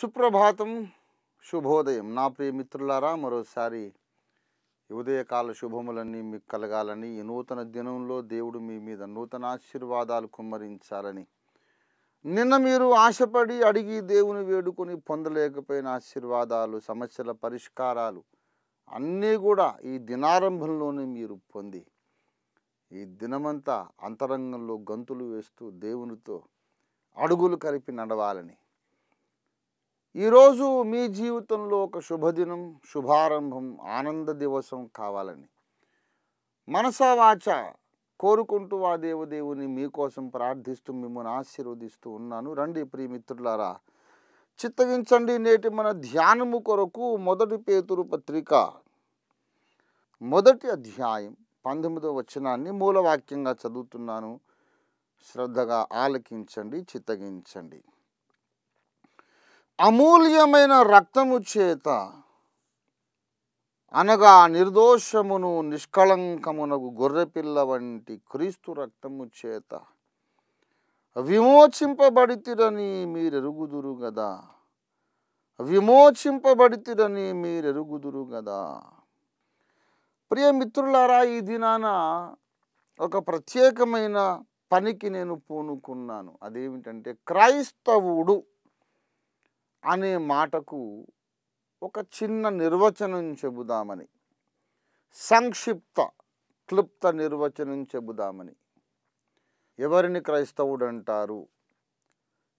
సుప్రభాతం శుభోదయం నా ప్రియ మిత్రులారా మరోసారి ఉదయకాల శుభములన్నీ మీకు కలగాలని ఈ నూతన దినంలో దేవుడు మీ మీద నూతన ఆశీర్వాదాలు కుమ్మరించాలని నిన్న మీరు ఆశపడి అడిగి దేవుని వేడుకొని పొందలేకపోయిన ఆశీర్వాదాలు సమస్యల పరిష్కారాలు అన్నీ కూడా ఈ దినారంభంలోనే మీరు పొంది ఈ దినమంతా అంతరంగంలో గంతులు వేస్తూ దేవునితో అడుగులు కలిపి నడవాలని ఈరోజు మీ జీవితంలో ఒక శుభదినం శుభారంభం ఆనంద దివసం కావాలని మనసావాచ కోరుకుంటూ ఆ దేవదేవుని మీకోసం ప్రార్థిస్తూ మిమ్మల్ని ఆశీర్వదిస్తూ ఉన్నాను రండి ప్రియమిత్రులారా చిత్తగించండి నేటి మన ధ్యానము కొరకు మొదటి పేతురు పత్రిక మొదటి అధ్యాయం పంతొమ్మిదవ వచనాన్ని మూలవాక్యంగా చదువుతున్నాను శ్రద్ధగా ఆలకించండి చిత్తగించండి అమూల్యమైన రక్తము చేత అనగా నిర్దోషమును నిష్కళంకమునకు గొర్రెపిల్ల వంటి క్రీస్తు రక్తము చేత విమోచింపబడితిరని మీరెరుగుదురు గదా విమోచింపబడితిరని మీరెరుగుదురు గదా ప్రియ మిత్రులారా ఈ దినాన ఒక ప్రత్యేకమైన పనికి నేను పూనుకున్నాను అదేమిటంటే క్రైస్తవుడు అనే మాటకు ఒక చిన్న నిర్వచనం చెబుదామని సంక్షిప్త క్లుప్త నిర్వచనం చెబుదామని ఎవరిని క్రైస్తవుడు అంటారు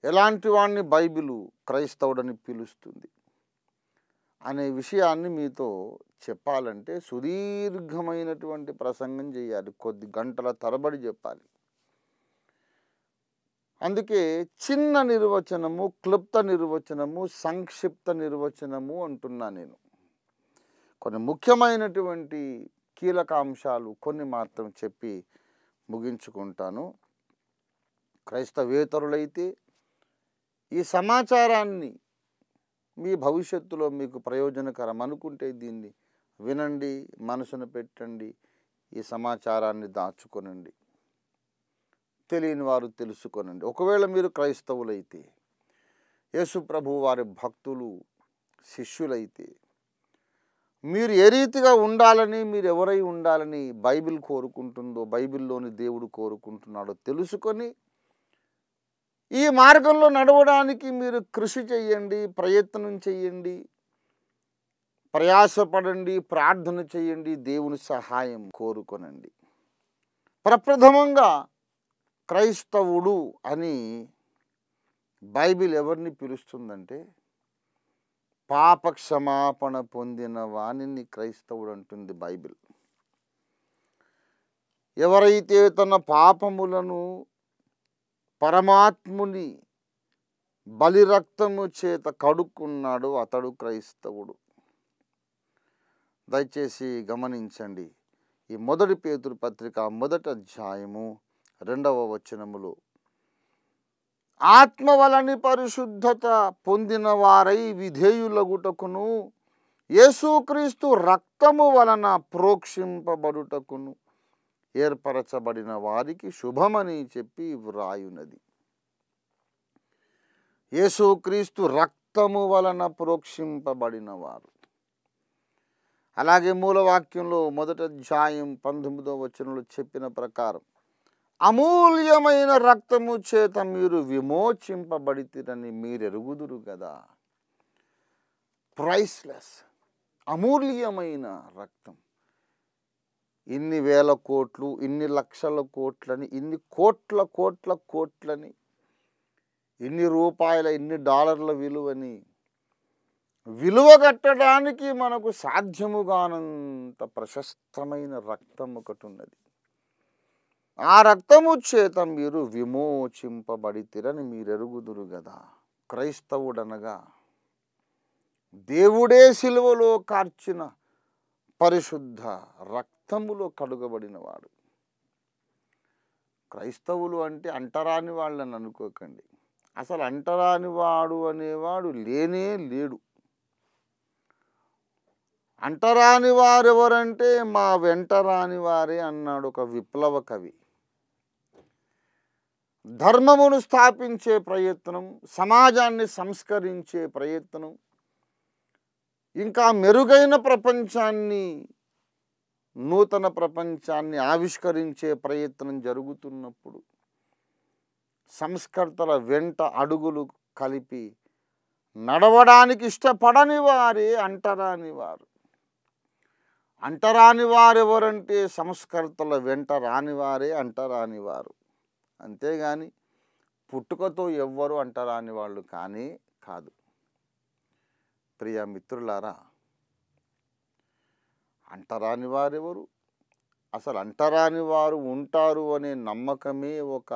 ఎలాంటి వాణ్ణి బైబిలు క్రైస్తవుడని పిలుస్తుంది అనే విషయాన్ని మీతో చెప్పాలంటే సుదీర్ఘమైనటువంటి ప్రసంగం చేయాలి కొద్ది గంటల తరబడి చెప్పాలి అందుకే చిన్న నిర్వచనము క్లుప్త నిర్వచనము సంక్షిప్త నిర్వచనము అంటున్నా నేను కొన్ని ముఖ్యమైనటువంటి కీలక అంశాలు కొన్ని మాత్రం చెప్పి ముగించుకుంటాను క్రైస్తవేతరులైతే ఈ సమాచారాన్ని మీ భవిష్యత్తులో మీకు ప్రయోజనకరం అనుకుంటే దీన్ని వినండి మనసును పెట్టండి ఈ సమాచారాన్ని దాచుకొనండి తెలియని వారు తెలుసుకొనండి ఒకవేళ మీరు క్రైస్తవులైతే యేసు ప్రభు వారి భక్తులు శిష్యులైతే మీరు ఏ రీతిగా ఉండాలని మీరు ఎవరై ఉండాలని బైబిల్ కోరుకుంటుందో బైబిల్లోని దేవుడు కోరుకుంటున్నాడో తెలుసుకొని ఈ మార్గంలో నడవడానికి మీరు కృషి చేయండి ప్రయత్నం చేయండి ప్రయాసపడండి ప్రార్థన చేయండి దేవుని సహాయం కోరుకొనండి ప్రప్రథమంగా క్రైస్తవుడు అని బైబిల్ ఎవరిని పిలుస్తుందంటే పాప క్షమాపణ పొందిన వాణిని క్రైస్తవుడు అంటుంది బైబిల్ ఎవరైతే తన పాపములను పరమాత్ముని బలిరక్తము చేత కడుక్కున్నాడో అతడు క్రైస్తవుడు దయచేసి గమనించండి ఈ మొదటి పేతురు పత్రిక మొదటి అధ్యాయము రెండవ వచనములు ఆత్మ వలని పరిశుద్ధత పొందిన వారై విధేయులగుటకును యేసుక్రీస్తు రక్తము వలన ప్రోక్షింపబడుటకును ఏర్పరచబడిన వారికి శుభమని చెప్పి వ్రాయునది యేసుక్రీస్తు రక్తము వలన ప్రోక్షింపబడిన వారు అలాగే మూలవాక్యంలో మొదట అధ్యాయం పంతొమ్మిదో వచనంలో చెప్పిన ప్రకారం అమూల్యమైన రక్తము చేత మీరు మీరు ఎరుగుదురు కదా ప్రైస్లెస్ అమూల్యమైన రక్తం ఇన్ని వేల కోట్లు ఇన్ని లక్షల కోట్లని ఇన్ని కోట్ల కోట్ల కోట్లని ఇన్ని రూపాయల ఇన్ని డాలర్ల విలువని విలువ కట్టడానికి మనకు సాధ్యము కానంత ప్రశస్తమైన రక్తం ఒకటి ఉన్నది ఆ రక్తము చేత మీరు విమోచింపబడితిరని మీరెరుగుదురు కదా క్రైస్తవుడనగా దేవుడే సిలువలో కార్చిన పరిశుద్ధ రక్తములో కడుగబడినవాడు క్రైస్తవులు అంటే అంటరాని వాళ్ళని అనుకోకండి అసలు అంటరాని వాడు అనేవాడు లేనే లేడు అంటరాని వారెవరంటే మా వెంటరాని వారే అన్నాడు ఒక విప్లవ కవి ధర్మమును స్థాపించే ప్రయత్నం సమాజాన్ని సంస్కరించే ప్రయత్నం ఇంకా మెరుగైన ప్రపంచాన్ని నూతన ప్రపంచాన్ని ఆవిష్కరించే ప్రయత్నం జరుగుతున్నప్పుడు సంస్కర్తల వెంట అడుగులు కలిపి నడవడానికి ఇష్టపడని వారే అంటరాని వారు అంటరాని వారెవరంటే సంస్కర్తల వెంట రానివారే అంటరానివారు అంతేగాని పుట్టుకతో ఎవ్వరు అంటరాని వాళ్ళు కానీ కాదు ప్రియ మిత్రులారా అంటరాని వారెవరు అసలు అంటరాని వారు ఉంటారు అనే నమ్మకమే ఒక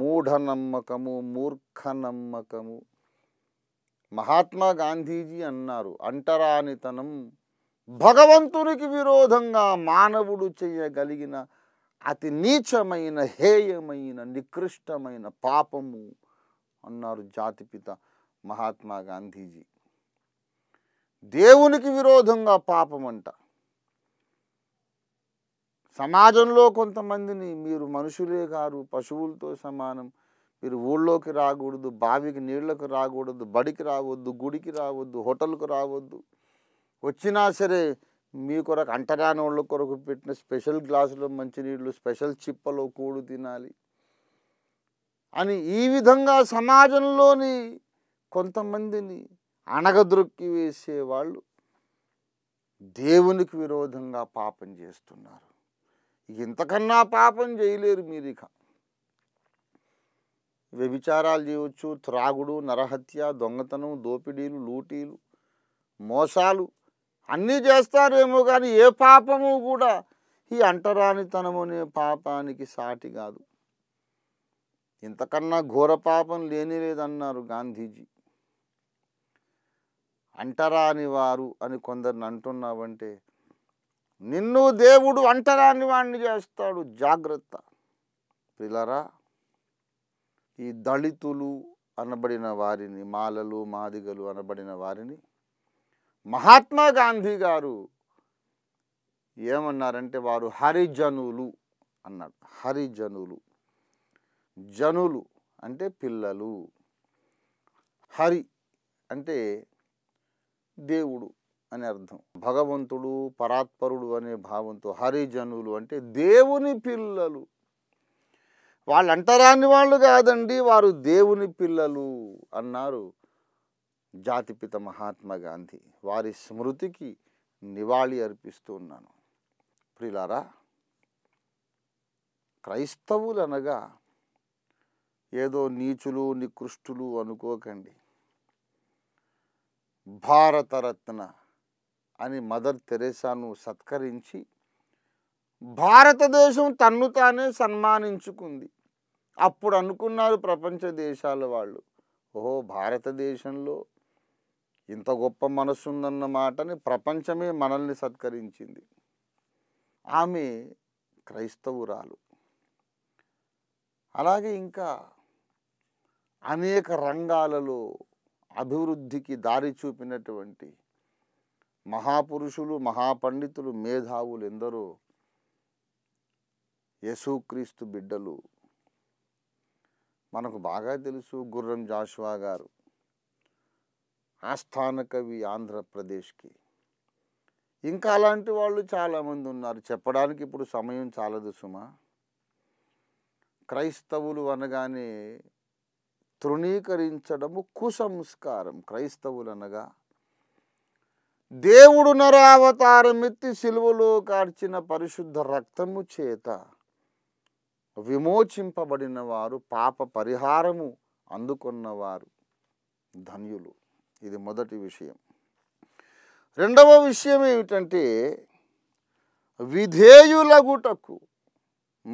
మూఢ నమ్మకము మూర్ఖ నమ్మకము మహాత్మా గాంధీజీ అన్నారు అంటరానితనం భగవంతునికి విరోధంగా మానవుడు చేయగలిగిన అతి నీచమైన హేయమైన నికృష్టమైన పాపము అన్నారు జాతిపిత మహాత్మా గాంధీజీ దేవునికి విరోధంగా పాపం అంట సమాజంలో కొంతమందిని మీరు మనుషులే గారు పశువులతో సమానం మీరు ఊళ్ళోకి రాకూడదు బావికి నీళ్లకు రాకూడదు బడికి రావద్దు గుడికి రావద్దు హోటల్కు రావద్దు వచ్చినా సరే మీ కొరకు అంటరాని వాళ్ళ కొరకు పెట్టిన స్పెషల్ గ్లాసులో మంచినీళ్ళు స్పెషల్ చిప్పలో కూడు తినాలి అని ఈ విధంగా సమాజంలోని కొంతమందిని అణగద్రొక్కి వేసేవాళ్ళు దేవునికి విరోధంగా పాపం చేస్తున్నారు ఇంతకన్నా పాపం చేయలేరు మీరు ఇక వ్యభిచారాలు చేయవచ్చు త్రాగుడు నరహత్య దొంగతనం దోపిడీలు లూటీలు మోసాలు అన్నీ చేస్తారేమో కానీ ఏ పాపము కూడా ఈ అంటరానితనము అనే పాపానికి సాటి కాదు ఇంతకన్నా ఘోర పాపం లేని లేదన్నారు గాంధీజీ అంటరాని వారు అని కొందరిని అంటున్నావంటే నిన్ను దేవుడు అంటరాని వాణ్ణి చేస్తాడు జాగ్రత్త పిల్లరా ఈ దళితులు అనబడిన వారిని మాలలు మాదిగలు అనబడిన వారిని మహాత్మా గాంధీ గారు ఏమన్నారంటే వారు హరిజనులు అన్నారు హరిజనులు జనులు అంటే పిల్లలు హరి అంటే దేవుడు అని అర్థం భగవంతుడు పరాత్పరుడు అనే భావంతో హరిజనులు అంటే దేవుని పిల్లలు వాళ్ళు అంటరాని వాళ్ళు కాదండి వారు దేవుని పిల్లలు అన్నారు జాతిపిత మహాత్మా గాంధీ వారి స్మృతికి నివాళి అర్పిస్తూ ఉన్నాను ప్రిలారా క్రైస్తవులు అనగా ఏదో నీచులు నికృష్టులు అనుకోకండి భారతరత్న అని మదర్ తెరేసాను సత్కరించి భారతదేశం తన్ను తానే సన్మానించుకుంది అప్పుడు అనుకున్నారు ప్రపంచ దేశాల వాళ్ళు ఓహో భారతదేశంలో ఇంత గొప్ప మనసు ఉందన్న మాటని ప్రపంచమే మనల్ని సత్కరించింది ఆమె క్రైస్తవురాలు అలాగే ఇంకా అనేక రంగాలలో అభివృద్ధికి దారి చూపినటువంటి మహాపురుషులు మహాపండితులు మేధావులు ఎందరో యేసుక్రీస్తు బిడ్డలు మనకు బాగా తెలుసు గుర్రం జాషువా గారు ఆస్థాన కవి ఆంధ్రప్రదేశ్కి ఇంకా అలాంటి వాళ్ళు చాలామంది ఉన్నారు చెప్పడానికి ఇప్పుడు సమయం చాలదు సుమ క్రైస్తవులు అనగానే తృణీకరించడము కుసంస్కారం క్రైస్తవులు అనగా దేవుడు నరావతారమెత్తి సిలువలో కార్చిన పరిశుద్ధ రక్తము చేత విమోచింపబడిన వారు పాప పరిహారము అందుకున్నవారు ధన్యులు ఇది మొదటి విషయం రెండవ విషయం ఏమిటంటే విధేయులగుటకు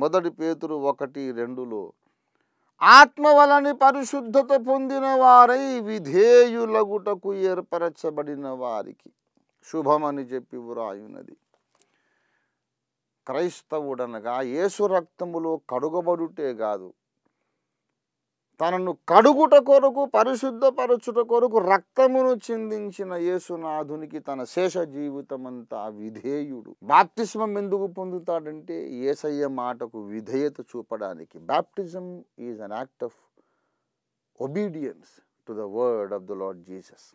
మొదటి పేతురు ఒకటి రెండులో ఆత్మ వలని పరిశుద్ధత పొందిన వారై విధేయులగుటకు ఏర్పరచబడిన వారికి శుభమని చెప్పి వ్రాయునది క్రైస్తవుడనగా యేసు రక్తములో కడుగబడుటే కాదు తనను కడుగుట కొరకు పరిశుద్ధపరచుట కొరకు రక్తమును చెందించిన యేసునాథునికి తన శేష అంతా విధేయుడు బాప్తిస్మం ఎందుకు పొందుతాడంటే ఏసయ్య మాటకు విధేయత చూపడానికి baptism is an act of obedience to the word of the Lord Jesus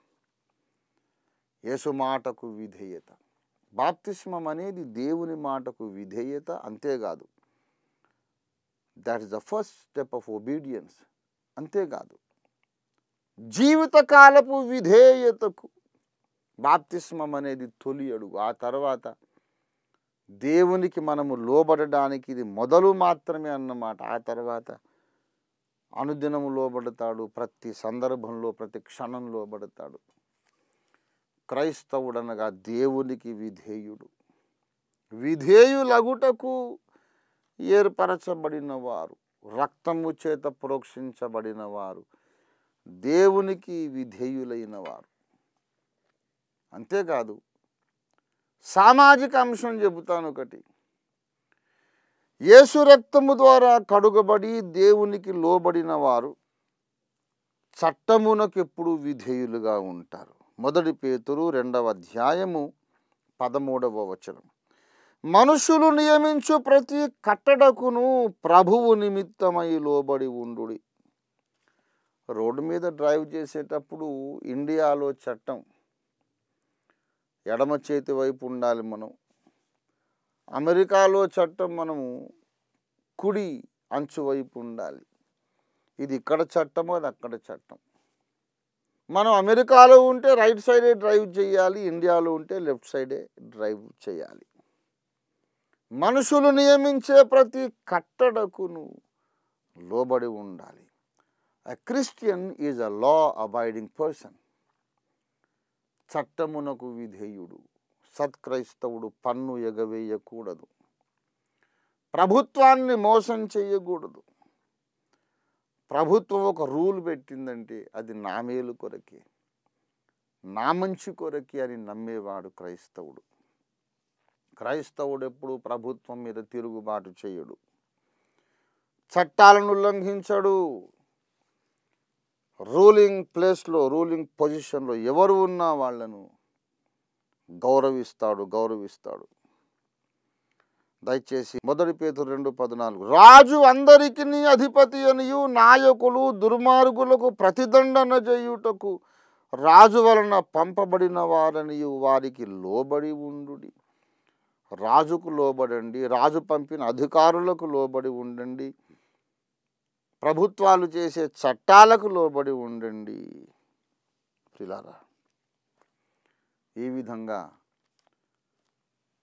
Yesu మాటకు విధేయత బాప్తిస్మం అనేది దేవుని మాటకు విధేయత అంతేకాదు that is the first step of obedience అంతేకాదు జీవితకాలపు విధేయతకు బాప్తిస్మం అనేది తొలి అడుగు ఆ తర్వాత దేవునికి మనము లోబడడానికి ఇది మొదలు మాత్రమే అన్నమాట ఆ తర్వాత అనుదినము లోబడతాడు ప్రతి సందర్భంలో ప్రతి క్షణం లోబడతాడు క్రైస్తవుడనగా దేవునికి విధేయుడు విధేయులగుటకు ఏర్పరచబడినవారు రక్తము చేత ప్రోక్షించబడిన వారు దేవునికి విధేయులైన వారు అంతేకాదు సామాజిక అంశం చెబుతాను ఒకటి యేసు రక్తము ద్వారా కడుగబడి దేవునికి లోబడిన వారు చట్టమునకు ఎప్పుడు విధేయులుగా ఉంటారు మొదటి పేతురు రెండవ అధ్యాయము పదమూడవ వచనం మనుషులు నియమించు ప్రతి కట్టడకును ప్రభువు నిమిత్తమై లోబడి ఉండు రోడ్డు మీద డ్రైవ్ చేసేటప్పుడు ఇండియాలో చట్టం ఎడమ చేతి వైపు ఉండాలి మనం అమెరికాలో చట్టం మనము కుడి అంచు వైపు ఉండాలి ఇది ఇక్కడ చట్టం అది అక్కడ చట్టం మనం అమెరికాలో ఉంటే రైట్ సైడే డ్రైవ్ చేయాలి ఇండియాలో ఉంటే లెఫ్ట్ సైడే డ్రైవ్ చేయాలి మనుషులు నియమించే ప్రతి కట్టడకును లోబడి ఉండాలి a Christian is a law abiding person చట్టమునకు విధేయుడు సత్క్రైస్తవుడు పన్ను ఎగవేయకూడదు ప్రభుత్వాన్ని మోసం చేయకూడదు ప్రభుత్వం ఒక రూల్ పెట్టిందంటే అది నామేలు కొరకే నా మంచి కొరకే అని నమ్మేవాడు క్రైస్తవుడు క్రైస్తవుడు ఎప్పుడు ప్రభుత్వం మీద తిరుగుబాటు చేయడు చట్టాలను ఉల్లంఘించడు రూలింగ్ ప్లేస్లో రూలింగ్ పొజిషన్లో ఎవరు ఉన్నా వాళ్ళను గౌరవిస్తాడు గౌరవిస్తాడు దయచేసి మొదటి పేతురు రెండు పద్నాలుగు రాజు అందరికీ అధిపతి అనియు నాయకులు దుర్మార్గులకు ప్రతిదండన చేయుటకు రాజు వలన పంపబడిన వారనియు వారికి లోబడి ఉండు రాజుకు లోబడండి రాజు పంపిన అధికారులకు లోబడి ఉండండి ప్రభుత్వాలు చేసే చట్టాలకు లోబడి ఉండండి పిలారా ఈ విధంగా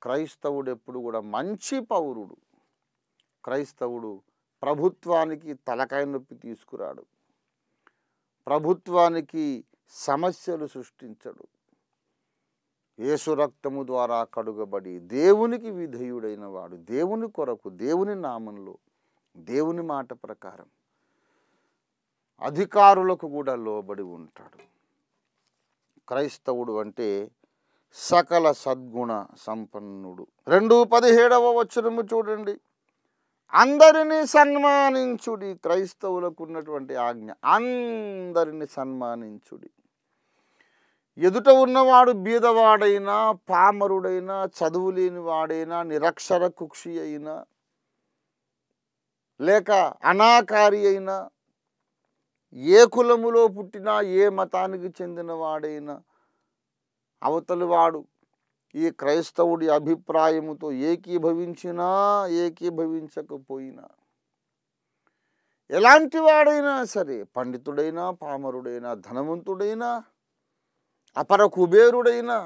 క్రైస్తవుడు ఎప్పుడు కూడా మంచి పౌరుడు క్రైస్తవుడు ప్రభుత్వానికి తలకాయ నొప్పి తీసుకురాడు ప్రభుత్వానికి సమస్యలు సృష్టించడు యేసు రక్తము ద్వారా కడుగబడి దేవునికి విధేయుడైన వాడు దేవుని కొరకు దేవుని నామంలో దేవుని మాట ప్రకారం అధికారులకు కూడా లోబడి ఉంటాడు క్రైస్తవుడు అంటే సకల సద్గుణ సంపన్నుడు రెండు పదిహేడవ వచనము చూడండి అందరినీ సన్మానించుడి క్రైస్తవులకు ఉన్నటువంటి ఆజ్ఞ అందరినీ సన్మానించుడి ఎదుట ఉన్నవాడు బీదవాడైనా పామరుడైనా చదువు లేని వాడైనా నిరక్షర కుక్షి అయినా లేక అనాకారి అయినా ఏ కులములో పుట్టినా ఏ మతానికి చెందిన వాడైనా అవతలి వాడు ఈ క్రైస్తవుడి అభిప్రాయముతో ఏకీభవించినా ఏకీభవించకపోయినా ఎలాంటి వాడైనా సరే పండితుడైనా పామరుడైనా ధనవంతుడైనా అపర కుబేరుడైనా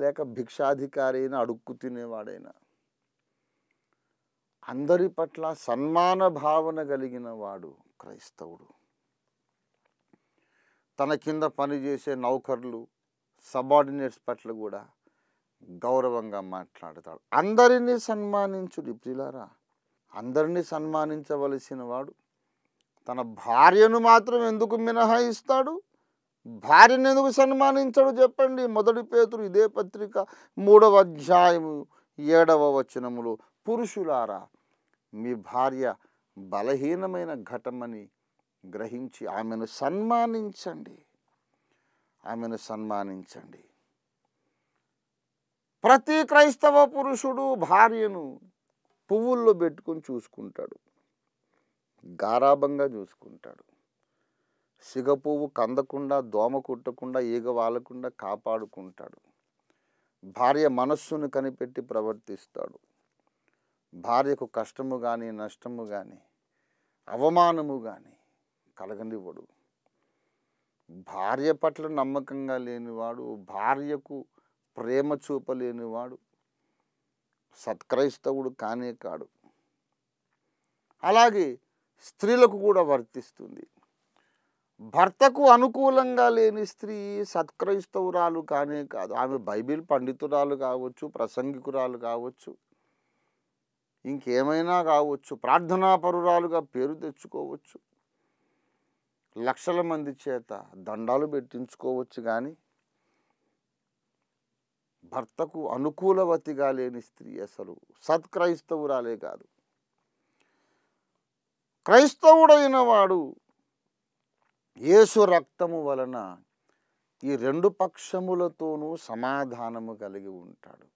లేక భిక్షాధికారి అయినా అడుక్కు తినేవాడైనా అందరి పట్ల సన్మాన భావన కలిగిన వాడు క్రైస్తవుడు తన కింద పనిచేసే నౌకర్లు సబార్డినేట్స్ పట్ల కూడా గౌరవంగా మాట్లాడతాడు అందరినీ సన్మానించు ప్రిలారా అందరినీ సన్మానించవలసిన వాడు తన భార్యను మాత్రం ఎందుకు మినహాయిస్తాడు భార్యను ఎందుకు సన్మానించడు చెప్పండి మొదటి పేతురు ఇదే పత్రిక మూడవ అధ్యాయము ఏడవ వచనములు పురుషులారా మీ భార్య బలహీనమైన ఘటమని గ్రహించి ఆమెను సన్మానించండి ఆమెను సన్మానించండి ప్రతి క్రైస్తవ పురుషుడు భార్యను పువ్వుల్లో పెట్టుకొని చూసుకుంటాడు గారాభంగా చూసుకుంటాడు సిగపువ్వు కందకుండా దోమ కుట్టకుండా ఈగ వాలకుండా కాపాడుకుంటాడు భార్య మనస్సును కనిపెట్టి ప్రవర్తిస్తాడు భార్యకు కష్టము కానీ నష్టము కానీ అవమానము కానీ కలగనివ్వడు భార్య పట్ల నమ్మకంగా లేనివాడు భార్యకు ప్రేమ చూపలేనివాడు సత్క్రైస్తవుడు కానే కాడు అలాగే స్త్రీలకు కూడా వర్తిస్తుంది భర్తకు అనుకూలంగా లేని స్త్రీ సత్క్రైస్తవురాలు కానే కాదు ఆమె బైబిల్ పండితురాలు కావచ్చు ప్రసంగికురాలు కావచ్చు ఇంకేమైనా కావచ్చు ప్రార్థనాపరురాలుగా పేరు తెచ్చుకోవచ్చు లక్షల మంది చేత దండాలు పెట్టించుకోవచ్చు కానీ భర్తకు అనుకూలవతిగా లేని స్త్రీ అసలు సత్క్రైస్తవురాలే కాదు క్రైస్తవుడైన వాడు యేసు రక్తము వలన ఈ రెండు పక్షములతోనూ సమాధానము కలిగి ఉంటాడు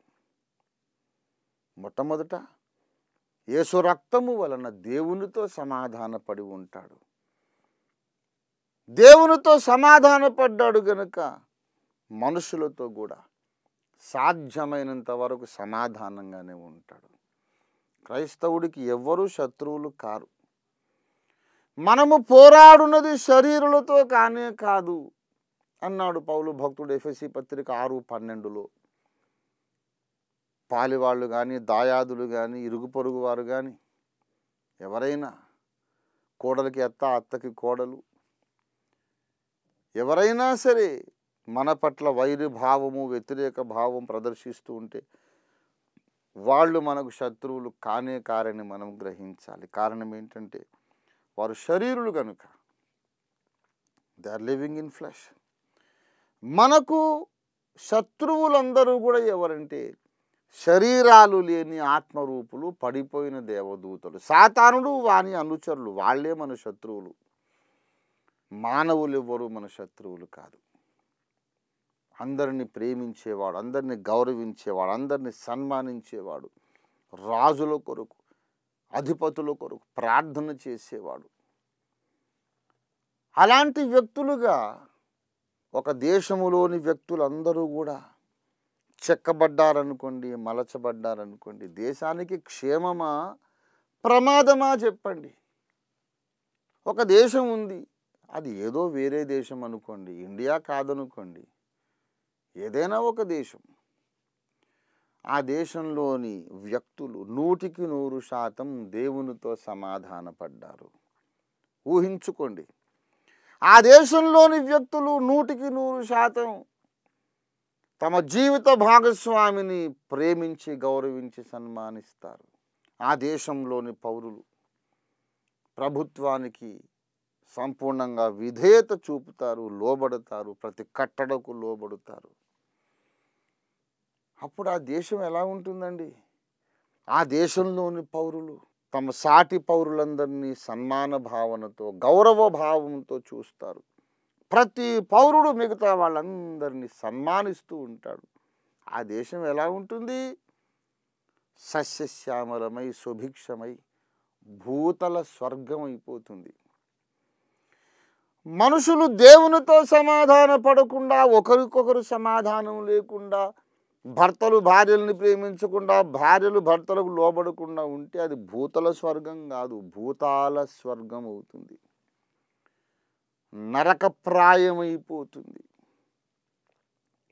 మొట్టమొదట యేసు రక్తము వలన దేవునితో సమాధానపడి ఉంటాడు దేవునితో సమాధానపడ్డాడు గనుక మనుషులతో కూడా సాధ్యమైనంత వరకు సమాధానంగానే ఉంటాడు క్రైస్తవుడికి ఎవ్వరూ శత్రువులు కారు మనము పోరాడున్నది శరీరులతో కానే కాదు అన్నాడు పౌలు భక్తుడు ఎఫ్ఎస్సి పత్రిక ఆరు పన్నెండులో పాలివాళ్ళు కానీ దాయాదులు కానీ ఇరుగు పొరుగు వారు కానీ ఎవరైనా కోడలికి అత్త అత్తకి కోడలు ఎవరైనా సరే మన పట్ల వైరు భావము వ్యతిరేక భావం ప్రదర్శిస్తూ ఉంటే వాళ్ళు మనకు శత్రువులు కానే కారని మనం గ్రహించాలి కారణం ఏంటంటే వారు శరీరులు కనుక they are living in flesh మనకు శత్రువులందరూ కూడా ఎవరంటే శరీరాలు లేని ఆత్మరూపులు పడిపోయిన దేవదూతలు సాతానుడు వాని అనుచరులు వాళ్లే మన శత్రువులు మానవులు ఎవరు మన శత్రువులు కాదు అందరినీ ప్రేమించేవాడు అందరినీ గౌరవించేవాడు అందరినీ సన్మానించేవాడు రాజుల కొరకు అధిపతుల కొరకు ప్రార్థన చేసేవాడు అలాంటి వ్యక్తులుగా ఒక దేశములోని వ్యక్తులందరూ కూడా చెక్కబడ్డారనుకోండి మలచబడ్డారనుకోండి దేశానికి క్షేమమా ప్రమాదమా చెప్పండి ఒక దేశం ఉంది అది ఏదో వేరే దేశం అనుకోండి ఇండియా కాదనుకోండి ఏదైనా ఒక దేశం ఆ దేశంలోని వ్యక్తులు నూటికి నూరు శాతం దేవునితో సమాధానపడ్డారు ఊహించుకోండి ఆ దేశంలోని వ్యక్తులు నూటికి నూరు శాతం తమ జీవిత భాగస్వామిని ప్రేమించి గౌరవించి సన్మానిస్తారు ఆ దేశంలోని పౌరులు ప్రభుత్వానికి సంపూర్ణంగా విధేయత చూపుతారు లోబడతారు ప్రతి కట్టడకు లోబడుతారు అప్పుడు ఆ దేశం ఎలా ఉంటుందండి ఆ దేశంలోని పౌరులు తమ సాటి పౌరులందరినీ సన్మాన భావనతో గౌరవ భావంతో చూస్తారు ప్రతి పౌరుడు మిగతా వాళ్ళందరినీ సన్మానిస్తూ ఉంటాడు ఆ దేశం ఎలా ఉంటుంది సస్యశ్యామలమై సుభిక్షమై భూతల స్వర్గం అయిపోతుంది మనుషులు దేవునితో సమాధాన పడకుండా ఒకరికొకరు సమాధానం లేకుండా భర్తలు భార్యలను ప్రేమించకుండా భార్యలు భర్తలకు లోబడకుండా ఉంటే అది భూతల స్వర్గం కాదు భూతాల స్వర్గం అవుతుంది నరకప్రాయమైపోతుంది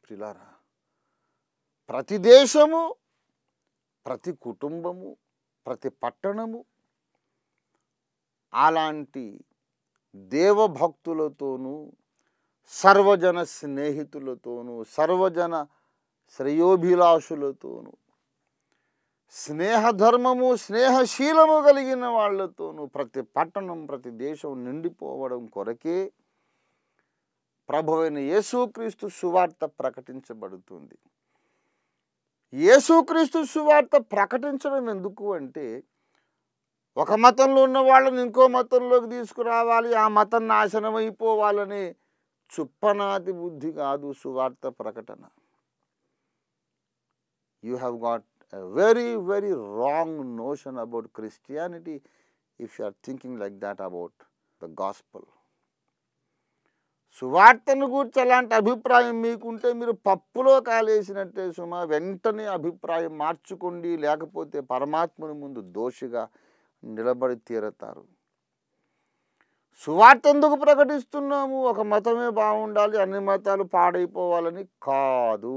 ప్రిలారా ప్రతి దేశము ప్రతి కుటుంబము ప్రతి పట్టణము అలాంటి దేవభక్తులతోనూ సర్వజన స్నేహితులతోనూ సర్వజన శ్రేయోభిలాషులతోను స్నేహధర్మము స్నేహశీలము కలిగిన వాళ్లతోనూ ప్రతి పట్టణం ప్రతి దేశం నిండిపోవడం కొరకే ప్రభువైన యేసుక్రీస్తు సువార్త ప్రకటించబడుతుంది యేసుక్రీస్తు సువార్త ప్రకటించడం ఎందుకు అంటే ఒక మతంలో ఉన్న వాళ్ళని ఇంకో మతంలోకి తీసుకురావాలి ఆ మతం నాశనం అయిపోవాలని చుప్పనాతి బుద్ధి కాదు సువార్త ప్రకటన you have got a very very wrong notion about Christianity if you are thinking like that about the gospel సువార్తను గురించి అలాంటి అభిప్రాయం మీకుంటే మీరు పప్పులో కాలేసినట్టే సుమ వెంటనే అభిప్రాయం మార్చుకోండి లేకపోతే పరమాత్మని ముందు దోషిగా నిలబడి తీరతారు సువార్త ఎందుకు ప్రకటిస్తున్నాము ఒక మతమే బాగుండాలి అన్ని మతాలు పాడైపోవాలని కాదు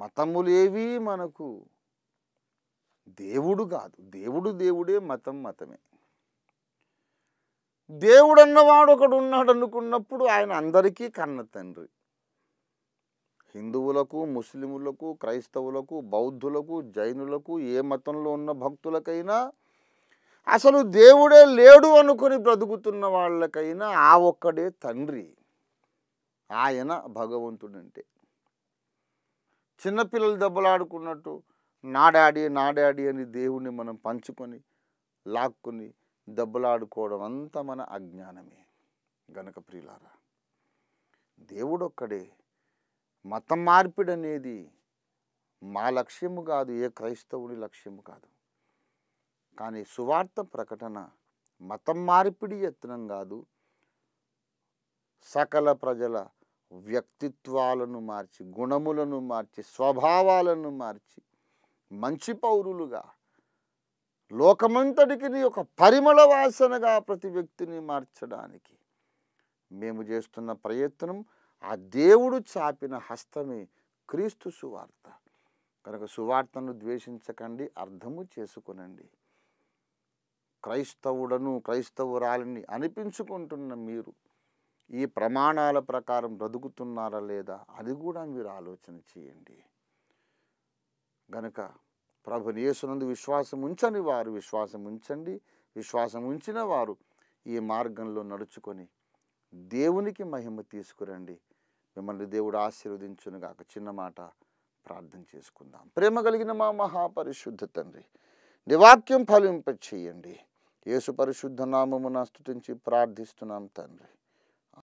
మతములేవి మనకు దేవుడు కాదు దేవుడు దేవుడే మతం మతమే దేవుడు అన్నవాడు ఒకడు ఉన్నాడు అనుకున్నప్పుడు ఆయన అందరికీ కన్న తండ్రి హిందువులకు ముస్లిములకు క్రైస్తవులకు బౌద్ధులకు జైనులకు ఏ మతంలో ఉన్న భక్తులకైనా అసలు దేవుడే లేడు అనుకుని బ్రతుకుతున్న వాళ్ళకైనా ఆ ఒక్కడే తండ్రి ఆయన భగవంతుడంటే చిన్నపిల్లలు దెబ్బలాడుకున్నట్టు నా డాడీ నా డాడీ అని దేవుణ్ణి మనం పంచుకొని లాక్కుని దెబ్బలాడుకోవడం అంతా మన అజ్ఞానమే గనక ప్రియులారా దేవుడొక్కడే మతం మార్పిడి అనేది మా లక్ష్యము కాదు ఏ క్రైస్తవుని లక్ష్యము కాదు కానీ సువార్త ప్రకటన మతం మార్పిడి యత్నం కాదు సకల ప్రజల వ్యక్తిత్వాలను మార్చి గుణములను మార్చి స్వభావాలను మార్చి మంచి పౌరులుగా లోకమంతటికి ఒక పరిమళ వాసనగా ప్రతి వ్యక్తిని మార్చడానికి మేము చేస్తున్న ప్రయత్నం ఆ దేవుడు చాపిన హస్తమే క్రీస్తు సువార్త కనుక సువార్తను ద్వేషించకండి అర్థము చేసుకునండి క్రైస్తవుడను క్రైస్తవురాలని అనిపించుకుంటున్న మీరు ఈ ప్రమాణాల ప్రకారం బ్రతుకుతున్నారా లేదా అది కూడా మీరు ఆలోచన చేయండి గనక ప్రభు నేసునందు విశ్వాసం ఉంచని వారు విశ్వాసం ఉంచండి విశ్వాసం ఉంచిన వారు ఈ మార్గంలో నడుచుకొని దేవునికి మహిమ తీసుకురండి మిమ్మల్ని దేవుడు ఆశీర్వదించును గాక చిన్న మాట ప్రార్థన చేసుకుందాం ప్రేమ కలిగిన మా మహాపరిశుద్ధ తండ్రి నివాక్యం ఫలింప యేసు పరిశుద్ధ నామమున స్థుతించి ప్రార్థిస్తున్నాం తండ్రి